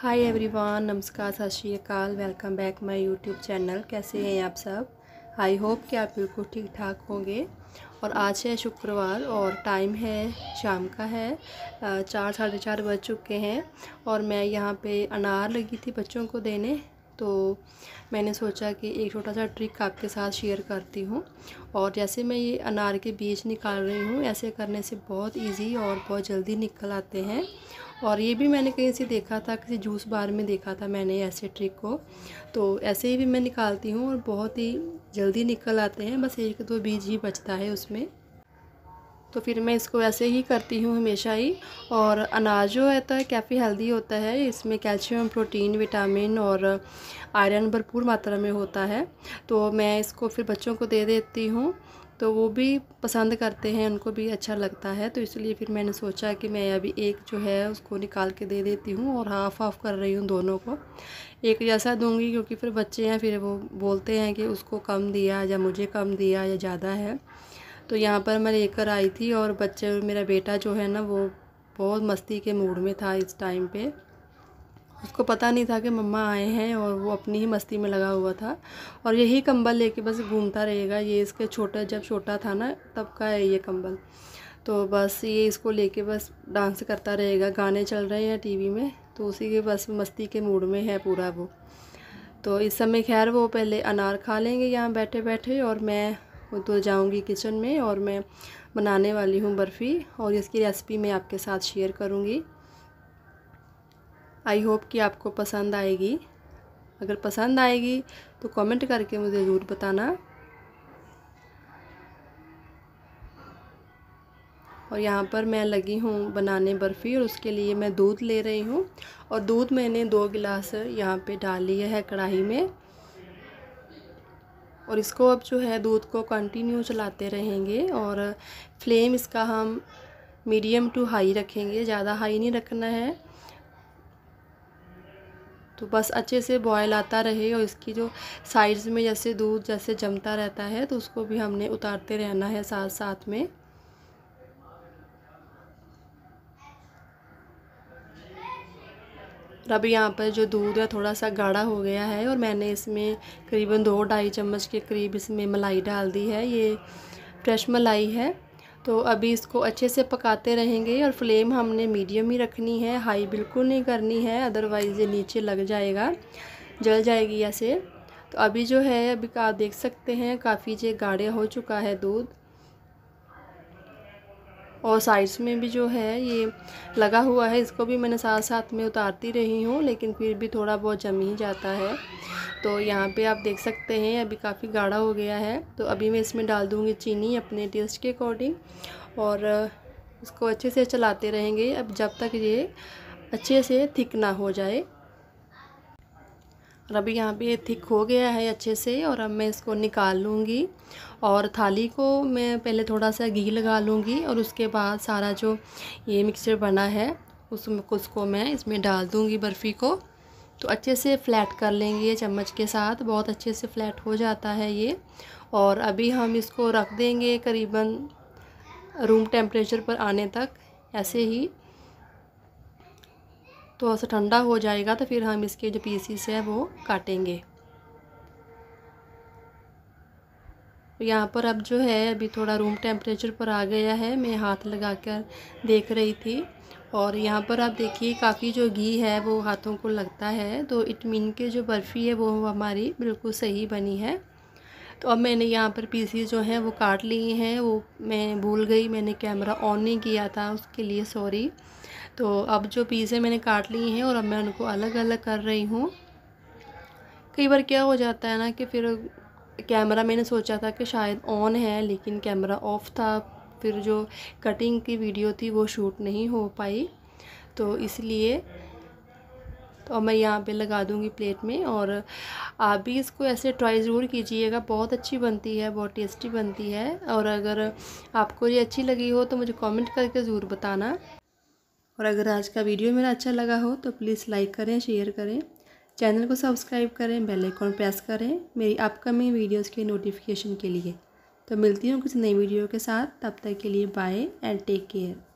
hi everyone नमस्कार सत श्रीकाल welcome back my YouTube channel कैसे हैं आप सब आई होप कि आप बिल्कुल ठीक ठाक होंगे और आज है शुक्रवार और टाइम है शाम का है चार साढ़े चार बज चुके हैं और मैं यहाँ पे अनार लगी थी बच्चों को देने तो मैंने सोचा कि एक छोटा सा ट्रिक आपके साथ शेयर करती हूँ और जैसे मैं ये अनार के बीज निकाल रही हूँ ऐसे करने से बहुत इजी और बहुत जल्दी निकल आते हैं और ये भी मैंने कहीं से देखा था किसी जूस बार में देखा था मैंने ऐसे ट्रिक को तो ऐसे ही भी मैं निकालती हूँ और बहुत ही जल्दी निकल आते हैं बस एक दो बीज ही बचता है उसमें तो फिर मैं इसको ऐसे ही करती हूँ हमेशा ही और अनाज जो है तो काफ़ी हेल्दी होता है इसमें कैल्शियम प्रोटीन विटामिन और आयरन भरपूर मात्रा में होता है तो मैं इसको फिर बच्चों को दे देती हूँ तो वो भी पसंद करते हैं उनको भी अच्छा लगता है तो इसलिए फिर मैंने सोचा कि मैं अभी एक जो है उसको निकाल के दे देती हूँ और हाफ हाफ कर रही हूँ दोनों को एक जैसा दूंगी क्योंकि फिर बच्चे हैं फिर वो बोलते हैं कि उसको कम दिया या मुझे कम दिया या ज़्यादा है तो यहाँ पर मैं लेकर आई थी और बच्चे मेरा बेटा जो है ना वो बहुत मस्ती के मूड में था इस टाइम पे उसको पता नहीं था कि मम्मा आए हैं और वो अपनी ही मस्ती में लगा हुआ था और यही कंबल लेके बस घूमता रहेगा ये इसके छोटा जब छोटा था ना तब का है ये कंबल तो बस ये इसको लेके बस डांस करता रहेगा गाने चल रहे हैं टीवी में तो उसी के बस मस्ती के मूड में है पूरा वो तो इस समय खैर वो पहले अनार खा लेंगे यहाँ बैठे बैठे और मैं तो जाऊंगी किचन में और मैं बनाने वाली हूँ बर्फ़ी और इसकी रेसिपी मैं आपके साथ शेयर करूँगी आई होप कि आपको पसंद आएगी अगर पसंद आएगी तो कमेंट करके मुझे ज़रूर बताना और यहाँ पर मैं लगी हूँ बनाने बर्फ़ी और उसके लिए मैं दूध ले रही हूँ और दूध मैंने दो गिलास यहाँ पे डाल लिया है कढ़ाई में और इसको अब जो है दूध को कंटिन्यू चलाते रहेंगे और फ्लेम इसका हम मीडियम टू हाई रखेंगे ज़्यादा हाई नहीं रखना है तो बस अच्छे से बॉयल आता रहे और इसकी जो साइड्स में जैसे दूध जैसे जमता रहता है तो उसको भी हमने उतारते रहना है साथ साथ में और अभी यहाँ पर जो दूध है थोड़ा सा गाढ़ा हो गया है और मैंने इसमें करीबन दो ढाई चम्मच के करीब इसमें मलाई डाल दी है ये फ्रेश मलाई है तो अभी इसको अच्छे से पकाते रहेंगे और फ्लेम हमने मीडियम ही रखनी है हाई बिल्कुल नहीं करनी है अदरवाइज़ ये नीचे लग जाएगा जल जाएगी ऐसे तो अभी जो है अभी आप देख सकते हैं काफ़ी जे गाढ़े हो चुका है दूध और साइड्स में भी जो है ये लगा हुआ है इसको भी मैंने साथ साथ में उतारती रही हूँ लेकिन फिर भी थोड़ा बहुत जम ही जाता है तो यहाँ पे आप देख सकते हैं अभी काफ़ी गाढ़ा हो गया है तो अभी मैं इसमें डाल दूँगी चीनी अपने टेस्ट के अकॉर्डिंग और इसको अच्छे से चलाते रहेंगे अब जब तक ये अच्छे से थिक ना हो जाए और अभी यहाँ पे थिक हो गया है अच्छे से और अब मैं इसको निकाल लूँगी और थाली को मैं पहले थोड़ा सा घी लगा लूँगी और उसके बाद सारा जो ये मिक्सचर बना है उसको उसको मैं इसमें डाल दूँगी बर्फ़ी को तो अच्छे से फ्लैट कर लेंगे चम्मच के साथ बहुत अच्छे से फ्लैट हो जाता है ये और अभी हम इसको रख देंगे करीबन रूम टेम्परेचर पर आने तक ऐसे ही थोड़ा तो सा ठंडा हो जाएगा तो फिर हम इसके जो पीसीस है वो काटेंगे यहाँ पर अब जो है अभी थोड़ा रूम टेम्परेचर पर आ गया है मैं हाथ लगा कर देख रही थी और यहाँ पर आप देखिए काफ़ी जो घी है वो हाथों को लगता है तो इटमिन के जो बर्फ़ी है वो हमारी बिल्कुल सही बनी है तो अब मैंने यहाँ पर पीसी जो हैं वो काट लिए हैं वो मैं भूल गई मैंने कैमरा ऑन नहीं किया था उसके लिए सॉरी तो अब जो पीसें मैंने काट ली हैं और अब मैं उनको अलग अलग कर रही हूँ कई बार क्या हो जाता है ना कि फिर कैमरा मैंने सोचा था कि शायद ऑन है लेकिन कैमरा ऑफ़ था फिर जो कटिंग की वीडियो थी वो शूट नहीं हो पाई तो इसलिए और मैं यहाँ पे लगा दूँगी प्लेट में और आप भी इसको ऐसे ट्राई ज़रूर कीजिएगा बहुत अच्छी बनती है बहुत टेस्टी बनती है और अगर आपको ये अच्छी लगी हो तो मुझे कमेंट करके ज़रूर बताना और अगर आज का वीडियो मेरा अच्छा लगा हो तो प्लीज़ लाइक करें शेयर करें चैनल को सब्सक्राइब करें बेल आइकॉन प्रेस करें मेरी अपकमिंग वीडियोस के नोटिफिकेशन के लिए तो मिलती हूँ कुछ नई वीडियो के साथ तब तक के लिए बाय एंड टेक केयर